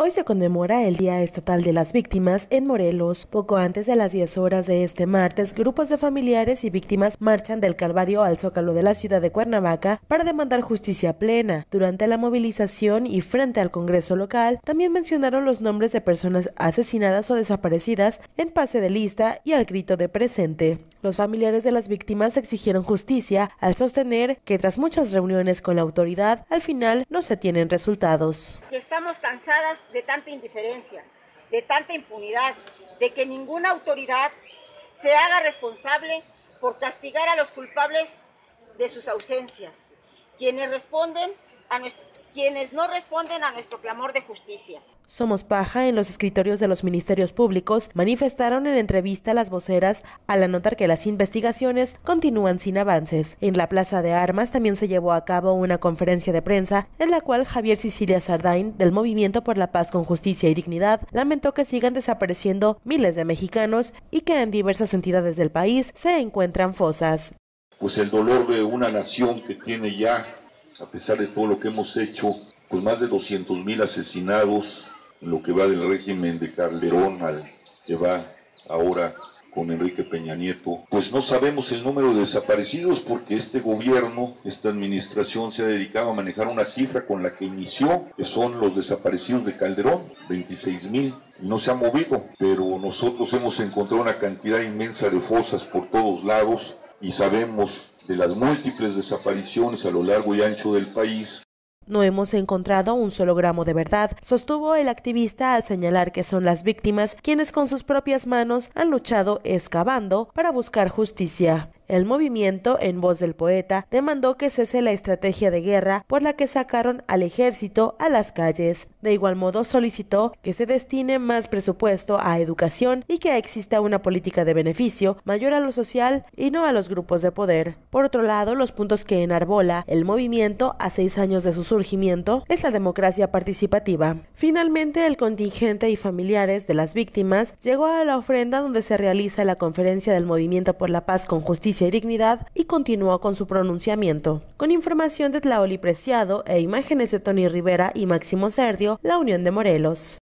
Hoy se conmemora el Día Estatal de las Víctimas en Morelos. Poco antes de las 10 horas de este martes, grupos de familiares y víctimas marchan del Calvario al Zócalo de la ciudad de Cuernavaca para demandar justicia plena. Durante la movilización y frente al Congreso local, también mencionaron los nombres de personas asesinadas o desaparecidas en pase de lista y al grito de presente. Los familiares de las víctimas exigieron justicia al sostener que tras muchas reuniones con la autoridad, al final no se tienen resultados. Estamos cansadas de tanta indiferencia, de tanta impunidad, de que ninguna autoridad se haga responsable por castigar a los culpables de sus ausencias, quienes responden a nuestro, quienes no responden a nuestro clamor de justicia. Somos Paja en los escritorios de los ministerios públicos manifestaron en entrevista las voceras al anotar que las investigaciones continúan sin avances. En la Plaza de Armas también se llevó a cabo una conferencia de prensa en la cual Javier Sicilia Sardain del Movimiento por la Paz con Justicia y Dignidad lamentó que sigan desapareciendo miles de mexicanos y que en diversas entidades del país se encuentran fosas. Pues el dolor de una nación que tiene ya a pesar de todo lo que hemos hecho, pues más de 200 mil asesinados lo que va del régimen de Calderón al que va ahora con Enrique Peña Nieto, pues no sabemos el número de desaparecidos porque este gobierno, esta administración se ha dedicado a manejar una cifra con la que inició, que son los desaparecidos de Calderón, 26 mil. No se ha movido, pero nosotros hemos encontrado una cantidad inmensa de fosas por todos lados y sabemos de las múltiples desapariciones a lo largo y ancho del país, no hemos encontrado un solo gramo de verdad, sostuvo el activista al señalar que son las víctimas quienes con sus propias manos han luchado excavando para buscar justicia. El movimiento, en voz del poeta, demandó que cese la estrategia de guerra por la que sacaron al ejército a las calles. De igual modo solicitó que se destine más presupuesto a educación y que exista una política de beneficio mayor a lo social y no a los grupos de poder. Por otro lado, los puntos que enarbola el movimiento a seis años de su surgimiento es la democracia participativa. Finalmente, el contingente y familiares de las víctimas llegó a la ofrenda donde se realiza la conferencia del Movimiento por la Paz con Justicia y dignidad y continuó con su pronunciamiento. Con información de Tlaoli Preciado e imágenes de Tony Rivera y Máximo Sergio, La Unión de Morelos.